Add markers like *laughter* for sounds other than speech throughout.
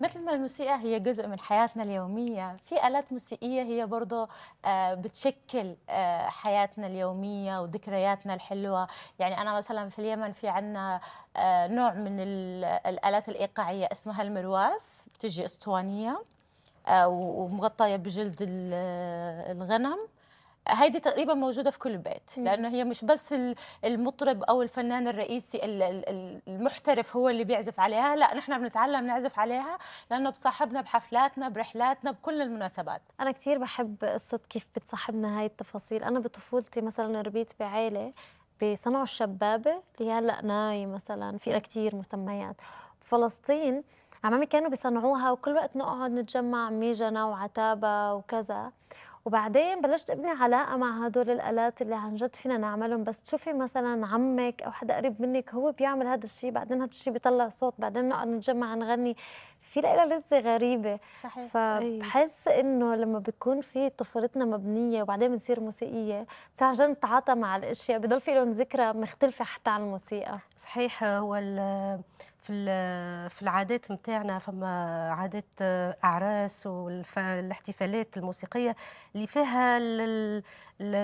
مثل ما الموسيقى هي جزء من حياتنا اليومية في آلات موسيقية هي برضو آه، بتشكل آه، حياتنا اليومية وذكرياتنا الحلوة يعني أنا مثلا في اليمن في عنا آه، نوع من الآلات الإيقاعية اسمها المرواس بتجي أسطوانية ومغطية بجلد الغنم هيدي تقريبا موجوده في كل بيت لانه هي مش بس المطرب او الفنان الرئيسي المحترف هو اللي بيعزف عليها لا نحن بنتعلم نعزف عليها لانه بصاحبنا بحفلاتنا برحلاتنا بكل المناسبات انا كثير بحب قصه كيف بتصاحبنا هاي التفاصيل انا بطفولتي مثلا ربيت بعيله بصنعوا الشبابه اللي هلا ناي مثلا في كثير مسميات فلسطين عمامي كانوا بيصنعوها وكل وقت نقعد نتجمع ميجنا وعتابة وكذا وبعدين بلشت ابني علاقه مع هدول الالات اللي عن جد فينا نعملهم بس تشوفي مثلا عمك او حدا قريب منك هو بيعمل هذا الشيء بعدين هذا الشيء بيطلع صوت بعدين نقعد نتجمع نغني في لها لذه غريبه صحيح فبحس انه لما بيكون في طفولتنا مبنيه وبعدين بنصير موسيقيه بصير عن نتعاطى مع الاشياء بضل في لهم ذكرى مختلفه حتى عن الموسيقى صحيح هو في في العادات نتاعنا فما عادات اعراس والاحتفالات الموسيقيه اللي فيها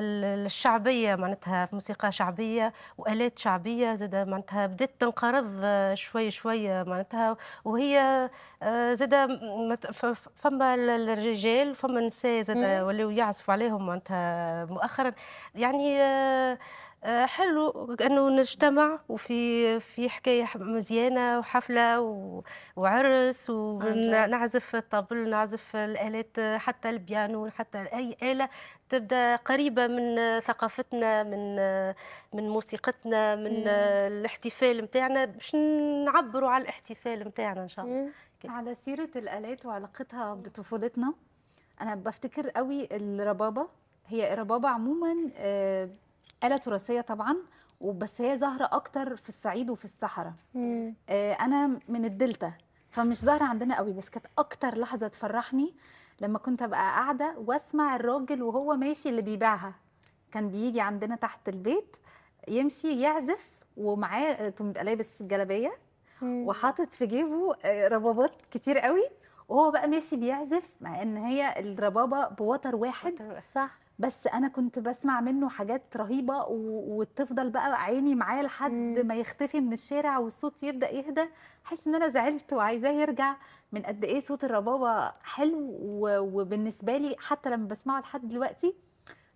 الشعبيه معناتها موسيقى شعبيه والات شعبيه زاد معناتها بدات تنقرض شوي شوي معناتها وهي آه، زاد فما الرجال فما النساء زاد ولاو يعزفوا عليهم معناتها مؤخرا يعني آه، آه، حلو انه نجتمع وفي في حكايه مزيانه وحفله وعرس ونعزف الطبل نعزف الالات حتى البيانو حتى اي اله تبدا قريبه من ثقافتنا من من موسيقتنا من مم. الاحتفال نتاعنا باش نعبروا على الاحتفال نتاعنا ان شاء الله على سيره الالات وعلاقتها بطفولتنا انا بفتكر قوي الربابه هي الربابه عموما آه، آلة تراثية طبعا وبس هي ظاهرة أكتر في الصعيد وفي الصحراء آه أنا من الدلتا فمش ظاهرة عندنا قوي بس كانت أكتر لحظة تفرحني لما كنت أبقى قاعدة وأسمع الراجل وهو ماشي اللي بيبيعها كان بيجي عندنا تحت البيت يمشي يعزف ومعاه كنت لابس جلابية وحاطط في جيبه آه، ربابات كتير قوي وهو بقى ماشي بيعزف مع ان هي الربابه بوتر واحد صح بس انا كنت بسمع منه حاجات رهيبه وتفضل بقى عيني معاه لحد ما يختفي من الشارع والصوت يبدا يهدى احس ان انا زعلت وعايزاه يرجع من قد ايه صوت الربابه حلو وبالنسبه لي حتى لما بسمعه لحد دلوقتي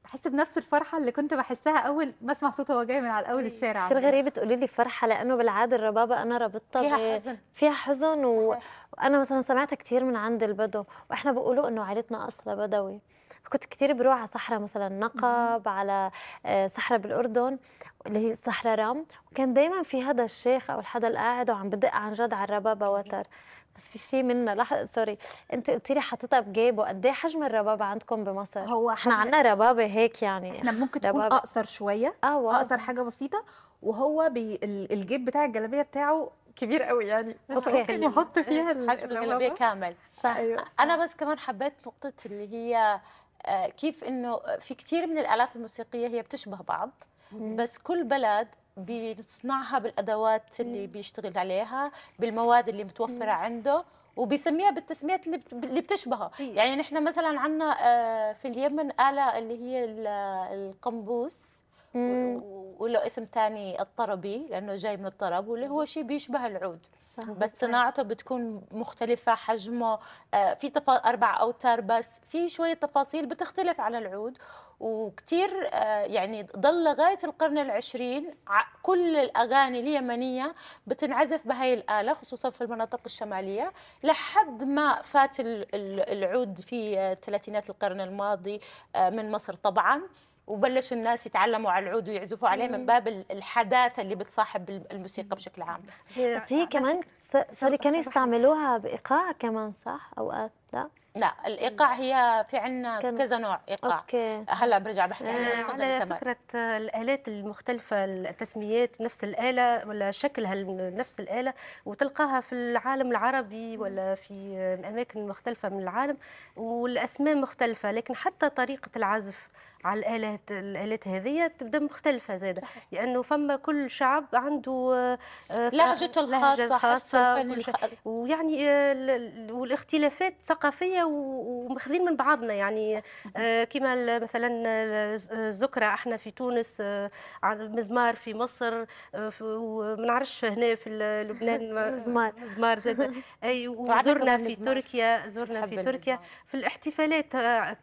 بحس بنفس الفرحه اللي كنت بحسها اول ما اسمع صوته هو جاي من على اول الشارع كتير غريب تقولي لي فرحه لانه بالعاده الربابه انا رابطتها فيها حزن فيها حزن و... وانا مثلا سمعتها كتير من عند البدو واحنا بيقولوا انه عائلتنا اصلا بدوي كنت كثير بروح على صحراء مثلا نقب على آه، صحراء بالاردن اللي هي صحراء رام وكان دائما في هذا الشيخ او الحدا القاعد وعم بدق عن جد على الربابه وتر بس في شيء منا لحظه سوري انت قلتي لي حاططها بجيبه قد ايه حجم الربابه عندكم بمصر هو احنا عندنا ربابه هيك يعني احنا ممكن تكون ربابة. اقصر شويه آه اقصر حاجه بسيطه وهو بي الجيب بتاع الجلابيه بتاعه كبير قوي يعني *laughs* أوكي. ممكن يحط فيها حجم الجلابيه كامل صح. أيوة. صح. انا بس كمان حبيت نقطه اللي هي آه، كيف انه في كثير من الالات الموسيقيه هي بتشبه بعض بس كل بلد بيصنعها بالادوات اللي بيشتغل عليها بالمواد اللي متوفره عنده وبيسميها بالتسميات اللي بتشبهها إيه. يعني نحن مثلا عندنا آه، في اليمن آلة اللي هي القنبوس وله اسم ثاني الطربي لانه جاي من الطرب واللي هو شيء بيشبه العود صحيح. بس صناعته بتكون مختلفة حجمه آه، في أربع أوتار بس في شوية تفاصيل بتختلف عن العود وكثير آه، يعني ضل لغاية القرن العشرين كل الأغاني اليمنية بتنعزف بهي الآلة خصوصا في المناطق الشمالية لحد ما فات العود في آه، ثلاثينات القرن الماضي من مصر طبعا وبلشوا الناس يتعلموا على العود ويعزفوا عليه من باب الحداثه اللي بتصاحب الموسيقى بشكل عام بس هي كمان سوري كانوا يستعملوها بايقاع كمان صح اوقات لا لا الايقاع هي في عندنا كذا نوع ايقاع أوكي. هلا برجع بحكي آه، عنها على فكره الالات المختلفه التسميات نفس الاله ولا شكلها نفس الاله وتلقاها في العالم العربي ولا في اماكن مختلفه من العالم والاسماء مختلفه لكن حتى طريقه العزف على الالات الالات هذه تبدا مختلفه زاده لانه فما كل شعب عنده آه، لهجته الخاصه الخاصه ويعني آه، والاختلافات ثقافيه ومخذين من بعضنا يعني آه، كما مثلا الزكرة احنا في تونس المزمار في مصر ما نعرفش هنا في لبنان *laughs* مزمار مزمار زاده *laughs* اي وزرنا في تركيا زرنا في تركيا في الاحتفالات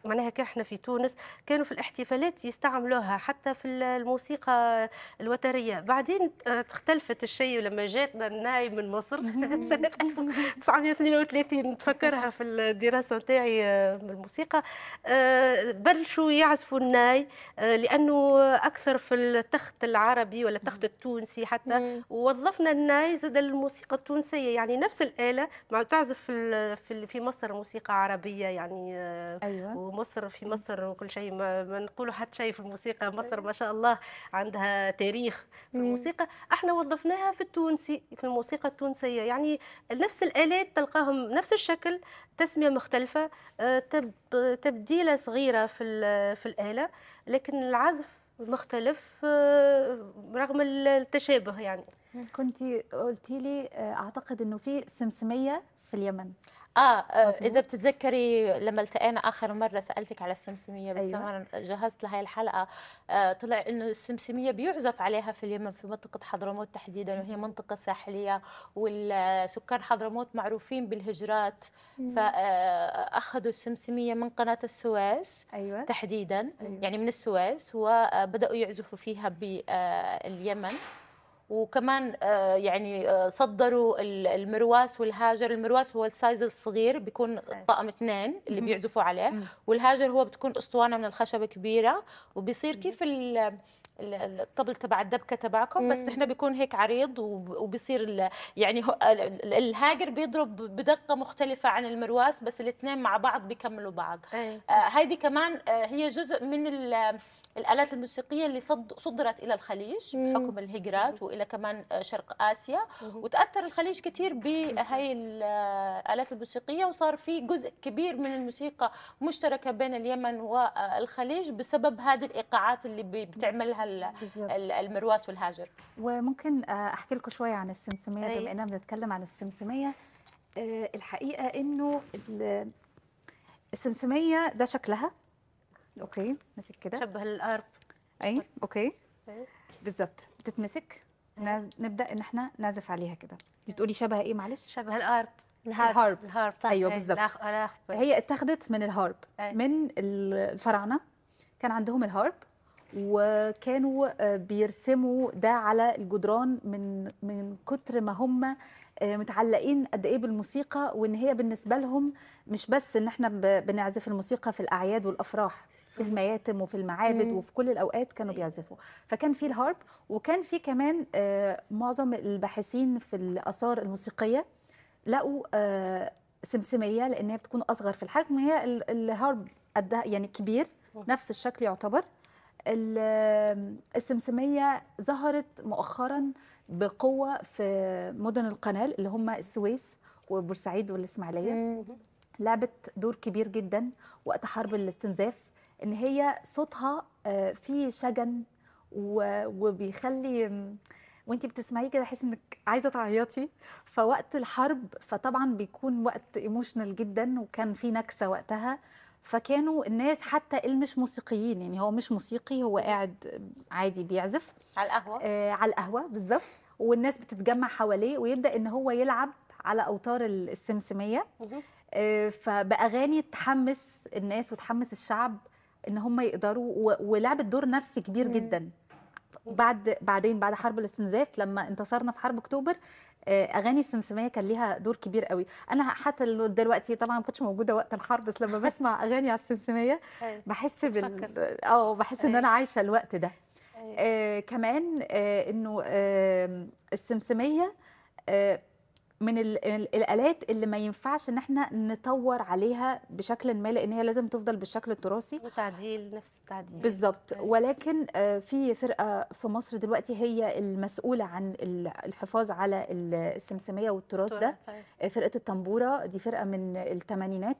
معناها كان احنا في تونس كانوا في الاحتفالات الاحتفالات يستعملوها حتى في الموسيقى الوتريه بعدين اختلفت آه، الشيء لما جاتنا الناي من مصر *laughs* سنه 1932 نتفكرها في الدراسه نتاعي بالموسيقى آه، آه، بلشوا يعزفوا الناي لانه اكثر في التخت العربي ولا التخت التونسي حتى ووظفنا الناي زاد الموسيقى التونسيه يعني نفس الاله مع تعزف في في مصر موسيقى عربيه يعني أيوة. ومصر في مصر وكل شيء ما نقولوا حتى شيء في الموسيقى مصر ما شاء الله عندها تاريخ في الموسيقى احنا وظفناها في التونسي في الموسيقى التونسيه يعني نفس الالات تلقاهم نفس الشكل تسميه مختلفه آه، تبديله صغيره في في الاله لكن العزف مختلف آه، رغم التشابه يعني كنت قلتي لي آه، اعتقد انه في سمسميه في اليمن اه, آه، مزبوط. اذا بتتذكري لما التقينا اخر مره سالتك على السمسميه بس أيوة. انا جهزت لهي الحلقه آه طلع انه السمسميه بيعزف عليها في اليمن في منطقه حضرموت تحديدا وهي منطقه ساحليه والسكان حضرموت معروفين بالهجرات فاخذوا آه، السمسميه من قناه السويس أيوة. تحديدا أيوة. يعني من السويس وبداوا آه، يعزفوا فيها باليمن وكمان آه، يعني آه، صدروا المرواس والهاجر المرواس هو السايز الصغير بيكون طقم اثنين اللي بيعزفوا عليه والهاجر هو بتكون اسطوانه من الخشب كبيره وبيصير كيف الطبل تبع الدبكه تبعكم بس نحن بيكون هيك عريض وبصير يعني الهاجر بيضرب بدقه مختلفه عن المرواس بس الاثنين مع بعض بيكملوا بعض أيه. آه هيدي كمان آه هي جزء من الالات الموسيقيه اللي صد صدرت الى الخليج بحكم الهجرات والى كمان آه، شرق اسيا وتاثر الخليج كثير بهي الالات آه، الموسيقيه وصار في جزء كبير من الموسيقى مشتركه بين اليمن والخليج بسبب هذه الايقاعات اللي بتعملها المرواس والهاجر وممكن آه، احكي لكم شويه عن السمسميه بما اننا بنتكلم عن السمسميه آه، الحقيقه انه السمسميه ده شكلها اوكي ماسك كده شبه الارب اي اوكي بالظبط بتتمسك نبدا ان احنا نعزف عليها كده دي بتقولي شبه ايه معلش شبه الارب الهارب الهارب ايوه بالظبط هي اتخذت من الهارب أي. من الفراعنه كان عندهم الهارب وكانوا آه، بيرسموا ده على الجدران من من كتر ما هم آه، متعلقين قد ايه بالموسيقى وان هي بالنسبه لهم مش بس ان احنا بنعزف الموسيقى في الاعياد والافراح في المياتم وفي المعابد وفي كل الاوقات كانوا بيعزفوا فكان في الهارب وكان في كمان آه، معظم الباحثين في الاثار الموسيقيه لقوا سمسميه لان هي بتكون اصغر في الحجم هي الهارب قدها يعني كبير نفس الشكل يعتبر السمسميه ظهرت مؤخرا بقوه في مدن القنال اللي هم السويس وبورسعيد والاسماعيليه لعبت دور كبير جدا وقت حرب الاستنزاف ان هي صوتها آه، فيه شجن وبيخلي وانت بتسمعيه كده حس انك عايزه تعيطي فوقت الحرب فطبعا بيكون وقت ايموشنال جدا وكان في نكسه وقتها فكانوا الناس حتى اللي مش موسيقيين يعني هو مش موسيقي هو قاعد عادي بيعزف على القهوه آه على القهوه بالظبط والناس بتتجمع حواليه ويبدا ان هو يلعب على اوتار السمسميه آه فباغاني تحمس الناس وتحمس الشعب ان هم يقدروا ولعبت دور نفسي كبير مم. جدا بعد بعدين بعد حرب الاستنزاف لما انتصرنا في حرب اكتوبر آه، اغاني السمسميه كان ليها دور كبير قوي انا حتى دلوقتي طبعا ما كنتش موجوده وقت الحرب بس لما بسمع *laughs* اغاني على السمسميه بحس بال اه بحس ان انا عايشه الوقت ده آه كمان آه انه آه السمسميه آه من الالات اللي ما ينفعش ان احنا نطور عليها بشكل ما لان هي لازم تفضل بالشكل التراثي وتعديل نفس التعديل بالظبط أيوة. ولكن آه، في فرقه في مصر دلوقتي هي المسؤوله عن الحفاظ على السمسميه والتراث ده آه، فرقه الطنبوره دي فرقه من الثمانينات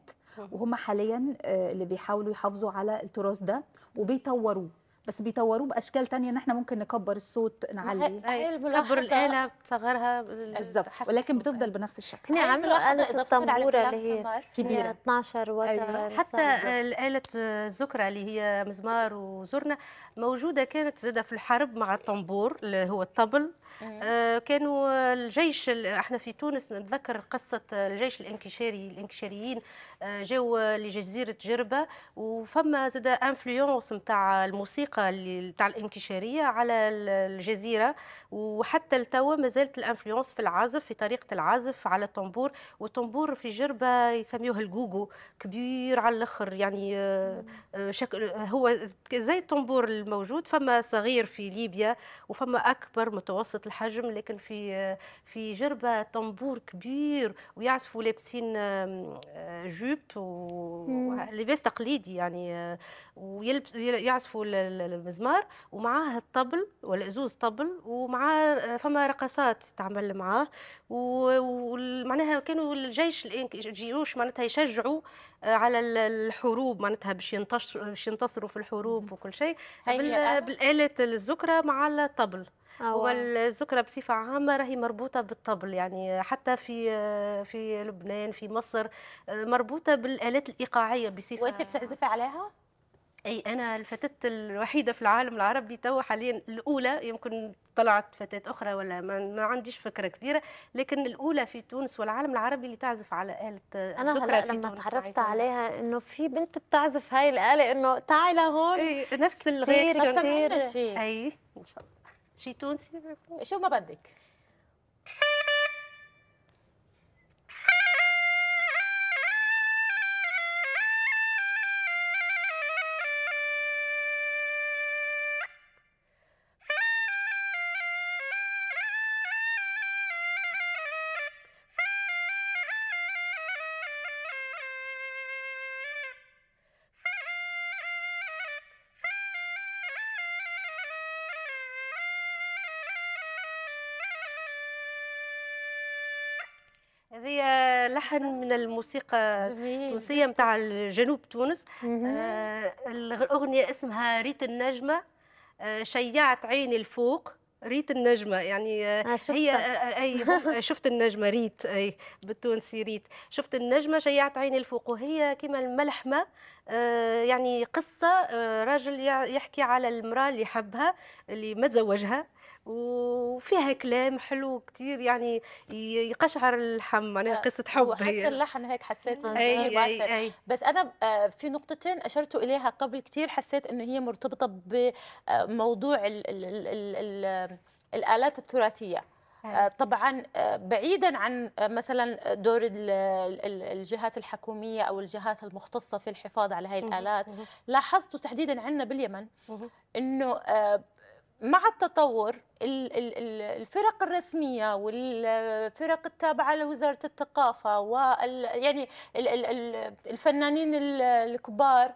وهم حاليا آه، اللي بيحاولوا يحافظوا على التراث ده وبيطوروه بس بيطوروه باشكال تانية ان احنا ممكن نكبر الصوت نعلي نكبر أيوة، الاله بتصغرها بالظبط ولكن بتفضل بنفس الشكل نعم، هنا أيوة، عملوا اله الطنبوره اللي هي كبيره 12 وتر أيوة. حتى الاله الذكرى اللي هي مزمار وزرنه موجوده كانت زاده في الحرب مع الطنبور اللي هو الطبل آه، كانوا الجيش احنا في تونس نتذكر قصه الجيش الانكشاري الانكشاريين آه، جاوا لجزيره جربه وفما زاد انفلونس نتاع الموسيقى نتاع الانكشاريه على الجزيره وحتى لتوا ما زالت الانفلونس في العازف في طريقه العازف على الطنبور والطنبور في جربه يسميوه الجوجو كبير على الاخر يعني آه، شكل هو زي الطنبور الموجود فما صغير في ليبيا وفما اكبر متوسط الحجم لكن في في جربه طنبور كبير ويعزفوا لابسين جوب ولباس تقليدي يعني ويعزفوا المزمار ومعاه الطبل ولا زوز طبل ومعاه آه، فما رقصات تعمل معاه ومعناها كانوا الجيش الجيوش معناتها يشجعوا آه، على الحروب معناتها باش ينتصروا باش ينتصروا في الحروب وكل شيء بالالات الزكرة مع الطبل آه، والذكرى بصفه عامه راهي مربوطه بالطبل يعني حتى في في لبنان في مصر آه، مربوطه بالالات الايقاعيه بصفه وانت بتعزفي عليها؟ اي انا الفتاه الوحيده في العالم العربي تو حاليا الاولى يمكن طلعت فتاه اخرى ولا ما, ما عنديش فكره كبيره لكن الاولى في تونس والعالم العربي اللي تعزف على اله انا هلا لما تعرفت عليها انه في بنت بتعزف هاي الاله انه تعي لهون إيه نفس الرياكشن اي ان شاء الله شي تونسي شو ما بدك هذه لحن من الموسيقى التونسية متاع جنوب تونس آه الأغنية اسمها ريت النجمة آه شيعت عيني الفوق ريت النجمة يعني آه هي آه،, آه أي *laughs* شفت النجمة ريت أي بالتونسي ريت شفت النجمة شيعت عيني الفوق وهي كما الملحمة آه، يعني قصة آه، راجل يحكي على المرأة اللي حبها اللي ما تزوجها وفيها كلام حلو كثير يعني يقشعر اللحم يعني آه، قصه حب حتى اللحن هيك حسيت أي أي أي أي. بس انا آه، في نقطتين اشرت اليها قبل كثير حسيت انه هي مرتبطه بموضوع آه، الـ الـ الـ الـ الـ الالات التراثيه طبعا بعيدا عن مثلا دور الجهات الحكوميه او الجهات المختصه في الحفاظ على هذه الالات لاحظت تحديدا عندنا باليمن انه مع التطور الفرق الرسمية والفرق التابعة لوزارة الثقافة ويعني الفنانين الكبار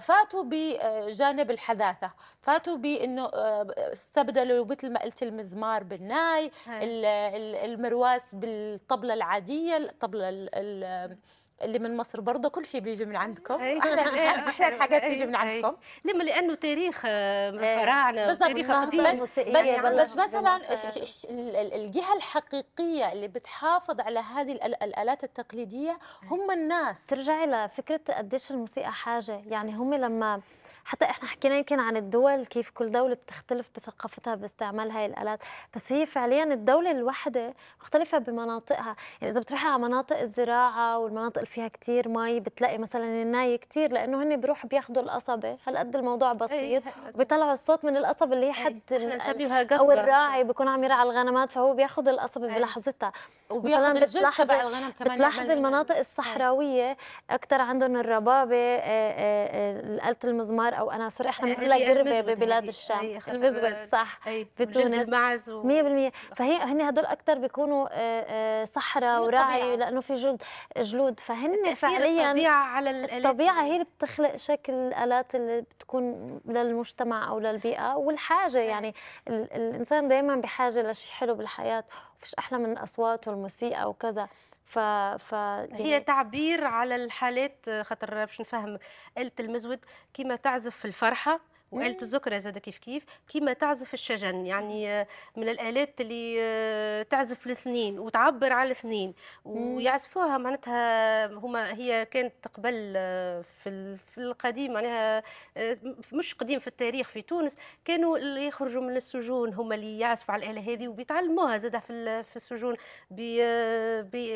فاتوا بجانب الحداثة فاتوا بأنه استبدلوا مثل ما قلت المزمار بالناي المرواس بالطبلة العادية الطبلة اللي من مصر برضه كل شيء بيجي من عندكم أيوة، *laughs* احلى أيوة، *laughs* الحاجات أيوة، تيجي من عندكم لما لانه تاريخ آه، إيه، فراعنه تاريخ قديم بس, بس مثلا الجهه الحقيقيه اللي بتحافظ على هذه الالات التقليديه هم الناس الى لفكره قديش الموسيقى حاجه يعني هم لما حتى احنا حكينا يمكن عن الدول كيف كل دوله بتختلف بثقافتها باستعمال هاي الالات بس هي فعليا الدوله الواحده مختلفه بمناطقها يعني اذا بتروحي على مناطق الزراعه والمناطق فيها كثير مي بتلاقي مثلا الناي كثير لانه هن بيروحوا بياخذوا القصبه هالقد الموضوع بسيط إيه، وبيطلعوا الصوت من القصبه اللي هي إيه، حد او الراعي بيكون عم يرعى الغنمات فهو بياخذ القصبه إيه. بلحظتها وبياخذ الجلد تبع الغنم كمان بتلاحظي المناطق الصحراويه اكثر عندهم الربابه آه، آه، آه، آلة المزمار او انا سوري احنا بنقول قربه ببلاد الشام المزبط صح بتونس 100% فهي هن هدول اكثر بيكونوا صحراء وراعي لانه في جلد جلود فهي هن فعليا الطبيعه على الآلات الطبيعه هي اللي بتخلق شكل الالات اللي بتكون للمجتمع او للبيئه والحاجه يعني الانسان دائما بحاجه لشيء حلو بالحياه وفيش احلى من الاصوات والموسيقى وكذا ف... ف... هي يعني تعبير على الحالات خاطر باش نفهم قلت المزود كيما تعزف الفرحه وآلة الذكرى زاد كيف كيف كيما تعزف الشجن يعني من الآلات اللي آه، تعزف الاثنين وتعبر على الاثنين ويعزفوها معناتها هما هي كانت قبل آه، في القديم معناها آه، مش قديم في التاريخ في تونس كانوا اللي يخرجوا من السجون هما اللي يعزفوا على الآلة هذه وبيتعلموها زاد في في السجون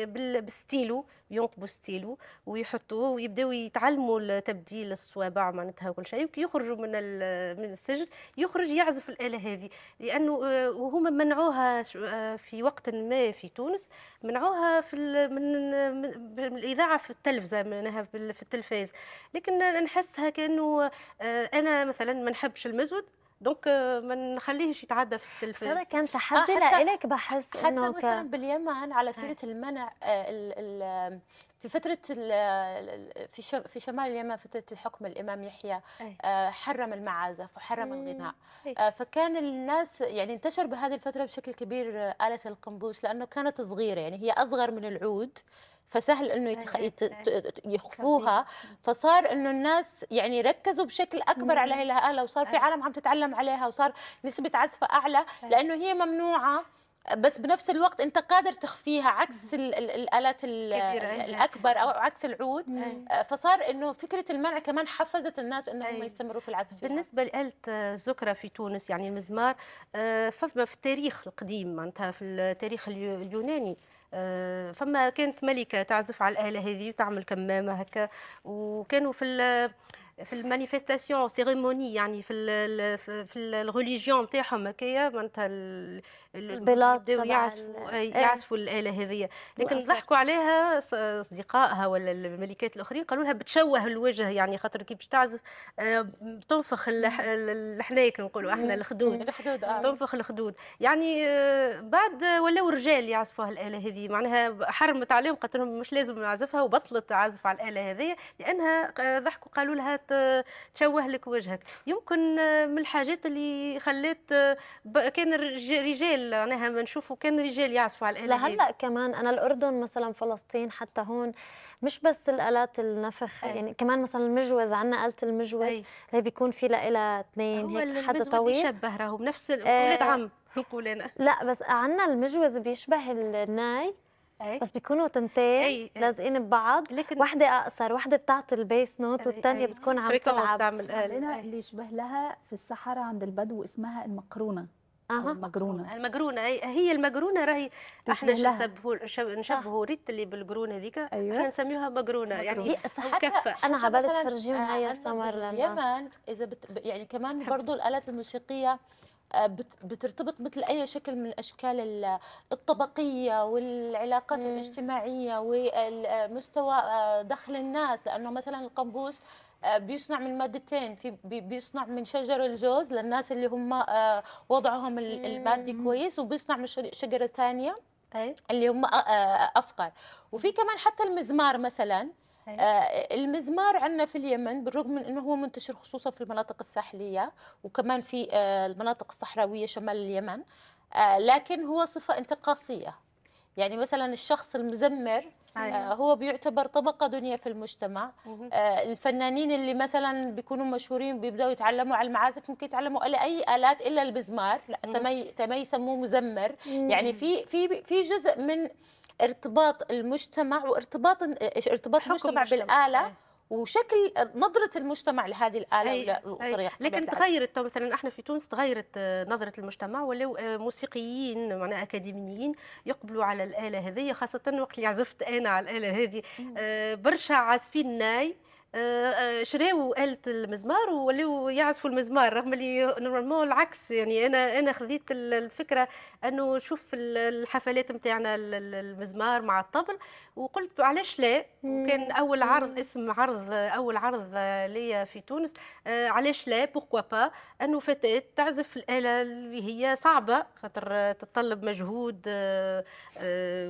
بالستيلو ينقبوا ستيلو ويحطوه ويبداو يتعلموا تبديل الصوابع معناتها وكل شيء وكي يخرجوا من ال من السجن يخرج يعزف الآلة هذه لأنه آه، وهما منعوها آه، في وقت ما في تونس منعوها في من الإذاعة في التلفزة منها في التلفاز لكن نحسها كأنه آه، أنا مثلا ما نحبش المزود دونك آه، ما نخليهش يتعدى في التلفاز هذا كان تحدي آه لك بحس حتى انه مثلا باليمن على آه. سيره المنع الـ آه، الـ في فترة في في شمال اليمن فترة الحكم الإمام يحيى حرم المعازف وحرم الغناء فكان الناس يعني انتشر بهذه الفترة بشكل كبير آلة القنبوس لأنه كانت صغيرة يعني هي أصغر من العود فسهل انه يتخ... أيوة، يت... أيوة. يخفوها فصار انه الناس يعني ركزوا بشكل اكبر على هي الاله وصار في أيوة. عالم عم تتعلم عليها وصار نسبه عزفها اعلى لانه هي ممنوعه بس بنفس الوقت انت قادر تخفيها عكس الـ الـ الالات الـ الاكبر او عكس العود آه، فصار انه فكره المنع كمان حفزت الناس انهم يستمروا في العزف يعني. بالنسبه لاله الزكره في تونس يعني المزمار آه، في التاريخ القديم معناتها في التاريخ اليوناني آه، فما كانت ملكه تعزف على الاله هذه وتعمل كمامه هكا وكانوا في في المانيفيستاسيون سيريموني يعني في في الريليجيون نتاعهم هكايا معناتها البلاط يعزفوا إيه. يعزفوا الاله هذيا لكن ضحكوا عليها اصدقائها ولا الملكات الاخرين قالوا لها بتشوه الوجه يعني خاطر كي باش تعزف آه، تنفخ الحنايك نقولوا احنا الخدود الخدود آه. تنفخ الخدود يعني آه، بعد ولاو رجال يعزفوا الاله هذه معناها حرمت عليهم قالت لهم مش لازم نعزفها وبطلت تعزف على الاله هذه لانها ضحكوا قالوا لها تشوه لك وجهك يمكن آه، من الحاجات اللي خلات آه، كان رجال معناها ما نشوفوا كان رجال يعزفوا على الالات لهلا كمان انا الاردن مثلا فلسطين حتى هون مش بس الالات النفخ أي. يعني كمان مثلا المجوز عندنا اله المجوز اللي بيكون في لها اثنين هيك حتى طويل يشبه راهو بنفس آه. ولاد عم نقول لا بس عندنا المجوز بيشبه الناي أي. بس بيكونوا تنتين لازقين ببعض لكن واحدة أقصر واحدة بتعطي البيس نوت والثانية بتكون عم تلعب لنا اللي يشبه لها في الصحراء عند البدو اسمها المقرونة أه. المقرونه المقرونه هي المقرونه راهي احنا نشبهوا نشبهوا ريت اللي بالقرونه هذيك أيوة. احنا نسميوها مقرونه يعني مكفه انا عبالي تفرجيهم آه، هي سمر لنا اليمن اذا بت... يعني كمان برضه الالات الموسيقيه آه، بترتبط مثل اي شكل من الاشكال الطبقيه والعلاقات مم. الاجتماعيه ومستوى آه، دخل الناس لانه مثلا القنبوس آه، بيصنع من مادتين في بيصنع من شجر الجوز للناس اللي هم وضعهم المادي كويس وبيصنع من شجره ثانيه اللي هم افقر وفي كمان حتى المزمار مثلا آه المزمار عندنا في اليمن بالرغم من انه هو منتشر خصوصا في المناطق الساحليه وكمان في آه، المناطق الصحراويه شمال اليمن آه، لكن هو صفه انتقاصيه يعني مثلا الشخص المزمر آه، أيوة. هو بيعتبر طبقة دنيا في المجتمع الفنانين اللي مثلا بيكونوا مشهورين بيبدأوا يتعلموا على المعازف ممكن يتعلموا على أي آلات إلا المزمار تمي تما يسموه مزمر يعني في في في جزء من ارتباط المجتمع وارتباط ارتباط المجتمع, المجتمع بالآلة أي. وشكل نظرة المجتمع لهذه الآلة أي أي لكن تغيرت مثلا احنا في تونس تغيرت آه، نظرة المجتمع ولاو آه، موسيقيين معنا أكاديميين يقبلوا على الآلة هذه خاصة وقت اللي عزفت أنا على الآلة هذه آه، برشا عازفين ناي آه، آه، شراو آلة المزمار ولاو يعزفوا المزمار رغم اللي نورمالمون العكس يعني انا انا خذيت الفكره انه شوف الحفلات نتاعنا المزمار مع الطبل وقلت علاش لا وكان اول عرض اسم عرض اول عرض ليا في تونس آه، علاش لا بوركوا با انه فتاه تعزف الاله اللي هي صعبه خاطر تتطلب مجهود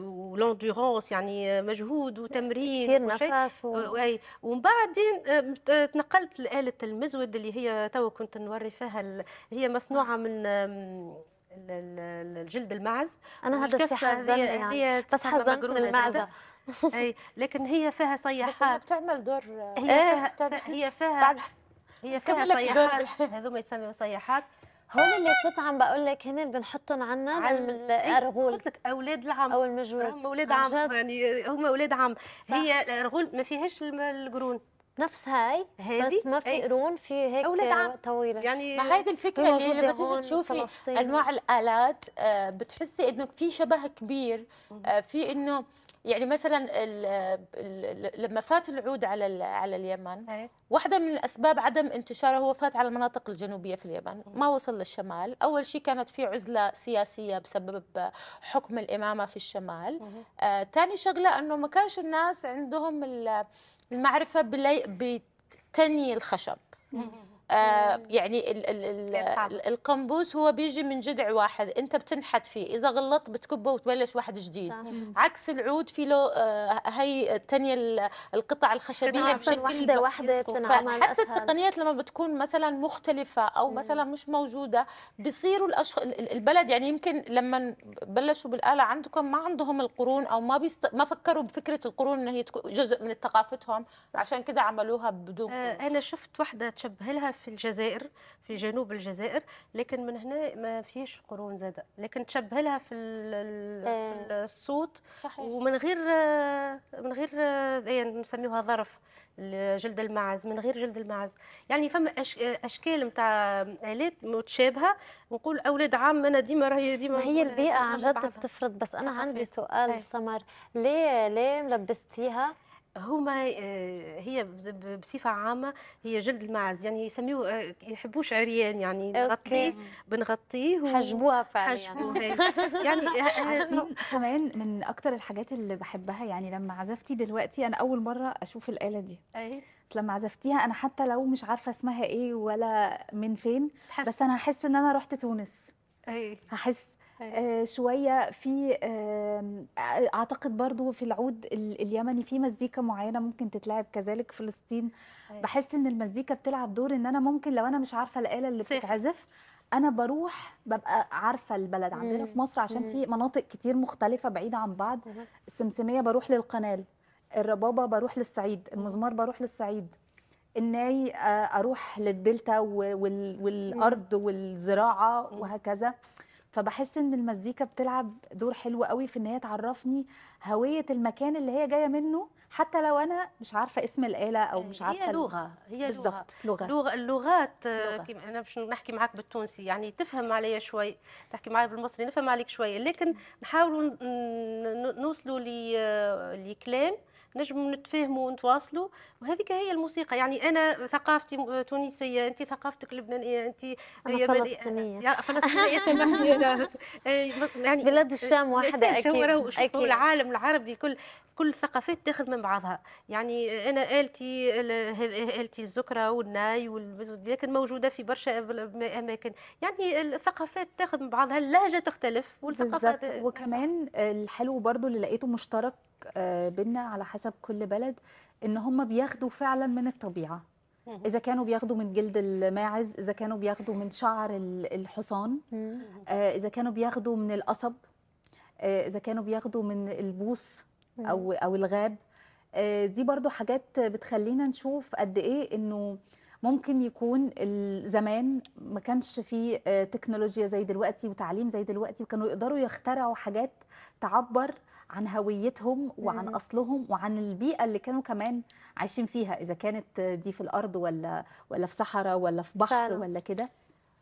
ولوندورونس يعني مجهود وتمرين كثير نفس ومن بعد بعدين تنقلت لآلة المزود اللي هي تو كنت نوري فيها هي مصنوعة من الجلد المعز انا هذا الشيء حزنني يعني بس حزن من المعزه اي لكن هي فيها صيحات بتعمل دور هي آه فيها هي فيها هي فيها صيحات *laughs* هذوما يسميوا صيحات هون اللي كنت عم بقول لك هن بنحطهم عنا على الارغول قلت لك اولاد العم او المجوز هم اولاد عم يعني هم اولاد عم هي الارغول ما فيهاش القرون نفس هاي بس ما في قرون في هيك اولاد عم طويله يعني ما هيدي الفكره اللي لما تيجي تشوفي انواع الالات آه، بتحسي انه في شبه كبير آه، في انه يعني مثلا لما فات العود على على اليمن أي. واحده من الاسباب عدم انتشاره هو فات على المناطق الجنوبيه في اليمن ما وصل للشمال اول شيء كانت في عزله سياسيه بسبب حكم الامامه في الشمال ثاني آه شغله انه ما كانش الناس عندهم المعرفه بتني الخشب يعني يعني ال ال الـ القنبوس هو بيجي من جذع واحد انت بتنحت فيه اذا غلطت بتكبه وتبلش واحد جديد صح. عكس العود في له آه، هي الثانيه القطع الخشبيه بشكل واحده واحده بتنعمل حتى التقنيات لما بتكون مثلا مختلفه او مثلا مش موجوده بيصيروا الأشخ... البلد يعني يمكن لما بلشوا بالاله عندكم ما عندهم القرون او ما بيست... ما فكروا بفكره القرون ان هي جزء من ثقافتهم عشان كده عملوها بدون آه، انا شفت واحده تشبه لها في الجزائر في جنوب الجزائر لكن من هنا ما فيش قرون زاده لكن تشبه لها في, في آه. الصوت صحيح. ومن غير من غير يعني نسميوها ظرف جلد المعز من غير جلد المعز يعني فما اشكال نتاع الات متشابهه نقول اولاد عام انا ديما راهي ديما هي البيئه عن جد بتفرض بس انا عندي سؤال إيه. سمر ليه ليه ملبستيها هما آه، هي بصفه عامه هي جلد الماعز يعني يسميوه آه، يحبوش عريان يعني نغطيه بنغطيه وحجبوها فعلا حجبوها *laughs* يعني آه، كمان من اكتر الحاجات اللي بحبها يعني لما عزفتي دلوقتي انا اول مره اشوف الاله دي اي لما عزفتيها انا حتى لو مش عارفه اسمها ايه ولا من فين بس انا هحس ان انا رحت تونس اي هحس آه، شويه في اعتقد برضو في العود اليمني في مزيكا معينه ممكن تتلعب كذلك فلسطين بحس ان المزيكا بتلعب دور ان انا ممكن لو انا مش عارفه الاله اللي بتتعزف انا بروح ببقى عارفه البلد عندنا في مصر عشان في مناطق كتير مختلفه بعيده عن بعض السمسميه بروح للقنال الربابه بروح للصعيد المزمار بروح للصعيد الناي آه، اروح للدلتا والارض والزراعه وهكذا فبحس ان المزيكا بتلعب دور حلو قوي في ان هي تعرفني هويه المكان اللي هي جايه منه حتى لو انا مش عارفه اسم الاله او مش عارفه هي لغه هي بالظبط لغه لغه اللغات آه، لغة. انا مش نحكي معك بالتونسي يعني تفهم عليا شوي تحكي معي بالمصري نفهم عليك شويه لكن نحاولوا نوصلوا آه، لكلام نجم نتفاهموا ونتواصلوا وهذيك هي الموسيقى يعني انا ثقافتي تونسيه انت ثقافتك لبنانيه انت فلسطينيه فلسطينيه سامحني *laughs* يعني بلاد الشام واحده اكيد, أكيد. العالم العربي كل كل الثقافات تاخذ من بعضها يعني انا التي التي الزكره والناي لكن موجوده في برشا اماكن يعني الثقافات تاخذ من بعضها اللهجه تختلف والثقافات وكمان الحلو برضو اللي لقيته مشترك آه، بينا على حسب كل بلد ان هم بياخدوا فعلا من الطبيعه إذا كانوا بياخدوا من جلد الماعز إذا كانوا بياخدوا من شعر الحصان آه، إذا كانوا بياخدوا من القصب آه، إذا كانوا بياخدوا من البوس أو أو الغاب دي برضو حاجات بتخلينا نشوف قد إيه إنه ممكن يكون زمان ما كانش فيه تكنولوجيا زي دلوقتي وتعليم زي دلوقتي وكانوا يقدروا يخترعوا حاجات تعبر عن هويتهم وعن اصلهم وعن البيئه اللي كانوا كمان عايشين فيها اذا كانت دي في الارض ولا ولا في صحراء ولا في بحر فعلا. ولا كده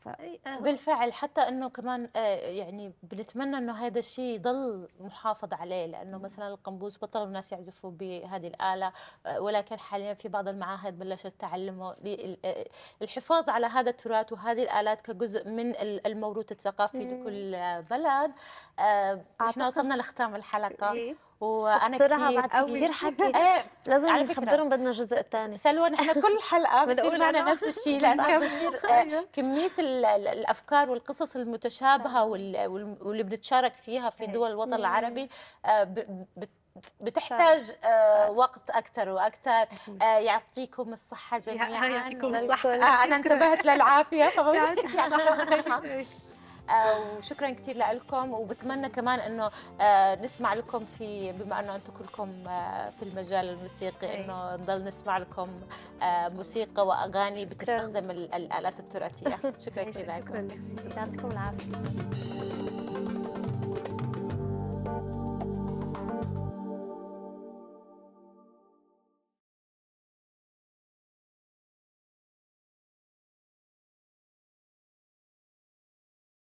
آه. بالفعل حتى انه كمان آه، يعني بنتمنى انه هذا الشيء يضل محافظ عليه لانه مثلا القنبوز بطلوا الناس يعزفوا بهذه الاله آه، ولكن حاليا في بعض المعاهد بلشت تعلمه الحفاظ على هذا التراث وهذه الالات كجزء من الموروث الثقافي لكل بلد احنا وصلنا لختام الحلقه إيه. وانا كثير قوي كثير حكي *laughs* إيه، لازم على نخبرهم بدنا جزء ثاني سلوى نحن كل حلقه *laughs* بصير معنا نفس الشيء لانه بصير آه، أيوه. كميه الافكار والقصص المتشابهه واللي بنتشارك فيها في دول الوطن العربي آه، بتحتاج آه، وقت اكثر واكثر يعطيكم الصحه جميعا يعطيكم الصحه انا انتبهت للعافيه فبقول *laughs* يعني الصحه وشكرا كثير لكم وبتمنى كمان انه آه، نسمع لكم في بما انه انتم كلكم آه، في المجال الموسيقي إيه. انه نضل نسمع لكم آه، موسيقى واغاني بتستخدم الالات التراثيه شكرا إيه، كثير لكم يعطيكم العافيه